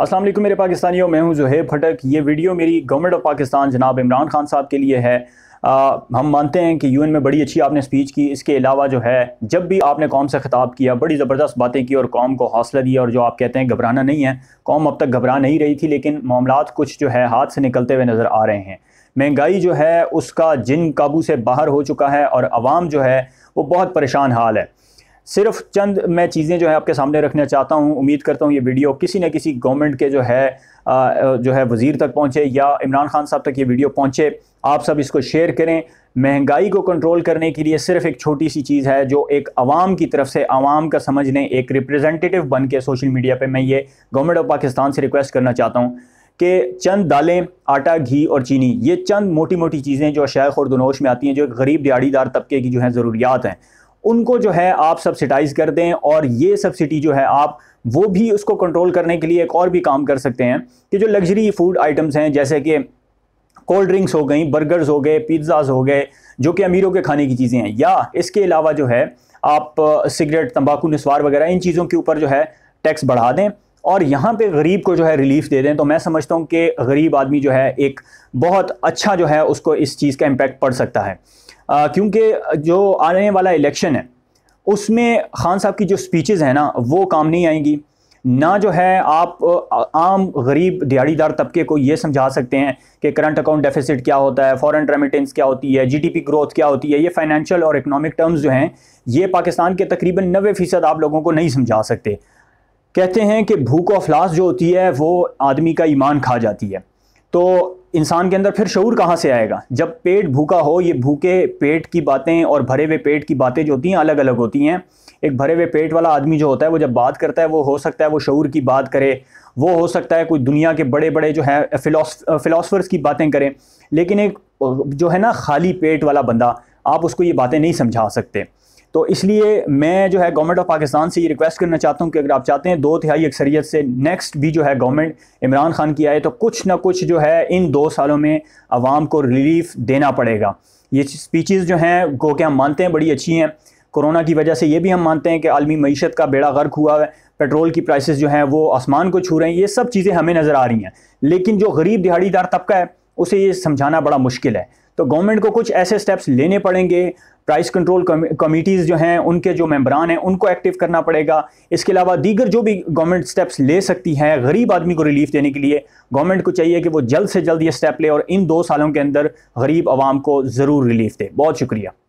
असलम मेरे पाकिस्तानियों मैं हूं जोहेब भटक ये वीडियो मेरी गवर्नमेंट ऑफ पाकिस्तान जनाब इमरान खान साहब के लिए है आ, हम मानते हैं कि यूएन में बड़ी अच्छी आपने स्पीच की इसके अलावा जो है जब भी आपने कौम से खिताब किया बड़ी ज़बरदस्त बातें की और कौम को हौसला दिया और जो आप कहते हैं घबराना नहीं है कौम अब तक घबरा नहीं रही थी लेकिन मामला कुछ जो है हाथ से निकलते हुए नज़र आ रहे हैं महंगाई जो है उसका जिन काबू से बाहर हो चुका है और आवाम जो है वो बहुत परेशान हाल है सिर्फ चंद मैं चीज़ें जो है आपके सामने रखना चाहता हूँ उम्मीद करता हूँ ये वीडियो किसी न किसी गवर्नमेंट के जो है जो है वज़ीर तक पहुँचे या इमरान खान साहब तक ये वीडियो पहुँचे आप सब इसको शेयर करें महंगाई को कंट्रोल करने के लिए सिर्फ एक छोटी सी चीज़ है जो एक आवाम की तरफ से आवाम का समझने एक रिप्रेजेंटेटिव बन के सोशल मीडिया पे मैं ये गवर्नमेंट ऑफ पाकिस्तान से रिक्वेस्ट करना चाहता हूँ कि चंद दालें आटा घी और चीनी ये चंद मोटी मोटी चीज़ें जो शेख और दुनोश में आती हैं जो एक गरीब दिहाड़ीदार तबके की जो है ज़रूरियात हैं उनको जो है आप सब्सिडाइज़ कर दें और ये सब्सिडी जो है आप वो भी उसको कंट्रोल करने के लिए एक और भी काम कर सकते हैं कि जो लग्जरी फूड आइटम्स हैं जैसे कि कोल्ड ड्रिंक्स हो गई बर्गर्स हो गए पिज्ज़ाज हो गए जो कि अमीरों के खाने की चीज़ें हैं या इसके अलावा जो है आप सिगरेट तंबाकू नस्वार वगैरह इन चीज़ों के ऊपर जो है टैक्स बढ़ा दें और यहाँ पे गरीब को जो है रिलीफ दे दें तो मैं समझता हूँ कि गरीब आदमी जो है एक बहुत अच्छा जो है उसको इस चीज़ का इम्पैक्ट पड़ सकता है क्योंकि जो आने वाला इलेक्शन है उसमें खान साहब की जो स्पीचेज़ हैं ना वो काम नहीं आएंगी ना जो है आप आम गरीब दिहाड़ीदार तबके को ये समझा सकते हैं कि करंट अकाउंट डेफिसिट क्या होता है फॉरेन रेमिटेंस क्या होती है जीडीपी ग्रोथ क्या होती है ये फाइनेंशियल और इकोनॉमिक टर्म्स जो हैं ये पाकिस्तान के तकरीबन नबे फ़ीसद आप लोगों को नहीं समझा सकते कहते हैं कि भूख अफलास जो होती है वो आदमी का ईमान खा जाती है तो इंसान के अंदर फिर शूर कहाँ से आएगा जब पेट भूखा हो ये भूखे पेट की बातें और भरे हुए पेट की बातें जो होती हैं अलग अलग होती हैं एक भरे हुए पेट वाला आदमी जो होता है वो जब बात करता है वो हो सकता है वो शूर की बात करे वो हो सकता है कोई दुनिया के बड़े बड़े जो है फ़िलासफ़र्स की बातें करें लेकिन एक जो है ना खाली पेट वाला बंदा आप उसको ये बातें नहीं समझा सकते तो इसलिए मैं जो है गवर्नमेंट ऑफ पाकिस्तान से ये रिक्वेस्ट करना चाहता हूँ कि अगर आप चाहते हैं दो तिहाई अक्सरियत से नेक्स्ट भी जो है गवर्नमेंट इमरान खान की आए तो कुछ ना कुछ जो है इन दो सालों में आवाम को रिलीफ देना पड़ेगा ये स्पीचेस जो हैं को कि हम मानते हैं बड़ी अच्छी हैं कोरोना की वजह से ये भी हम मानते हैं कि आलमी मीशत का बेड़ा गर्क हुआ है पेट्रोल की प्राइसेस जो हैं वो आसमान को छू रहे हैं ये सब चीज़ें हमें नज़र आ रही हैं लेकिन जो गरीब दिहाड़ीदार तबका है उसे ये समझाना बड़ा मुश्किल है तो गवर्नमेंट को कुछ ऐसे स्टेप्स लेने पड़ेंगे प्राइस कंट्रोल कमिटीज़ जो हैं उनके जो मेम्बरान हैं उनको एक्टिव करना पड़ेगा इसके अलावा दीगर जो भी गवर्नमेंट स्टेप्स ले सकती है गरीब आदमी को रिलीफ देने के लिए गवर्नमेंट को चाहिए कि वो जल्द से जल्द ये स्टेप ले और इन दो सालों के अंदर गरीब आवाम को ज़रूर रिलीफ दे बहुत शुक्रिया